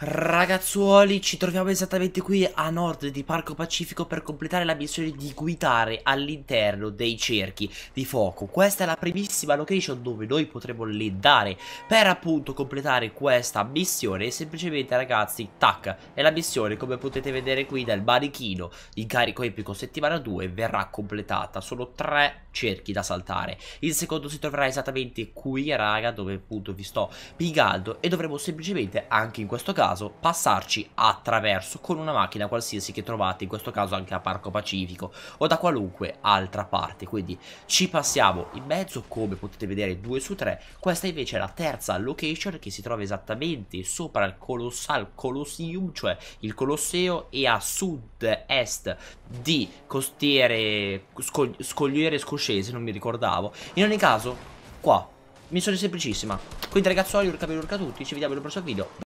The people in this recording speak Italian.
Ragazzuoli, ci troviamo esattamente qui a nord di Parco Pacifico per completare la missione di guidare all'interno dei cerchi di fuoco. Questa è la primissima location dove noi potremo lendare per appunto completare questa missione. E Semplicemente ragazzi, tac, è la missione come potete vedere qui dal manichino in carico epico settimana 2 verrà completata. Sono tre cerchi da saltare. Il secondo si troverà esattamente qui raga dove appunto vi sto pigando e dovremo semplicemente anche in questo caso caso passarci attraverso con una macchina qualsiasi che trovate, in questo caso anche a Parco Pacifico o da qualunque altra parte, quindi ci passiamo in mezzo come potete vedere 2 su 3, questa invece è la terza location che si trova esattamente sopra il Colossal Colosseum, cioè il Colosseo e a sud-est di Costiere Scogliere Scoscese, non mi ricordavo, in ogni caso qua Missione semplicissima. Quindi ragazzuoli, urca per urca tutti, ci vediamo nel prossimo video.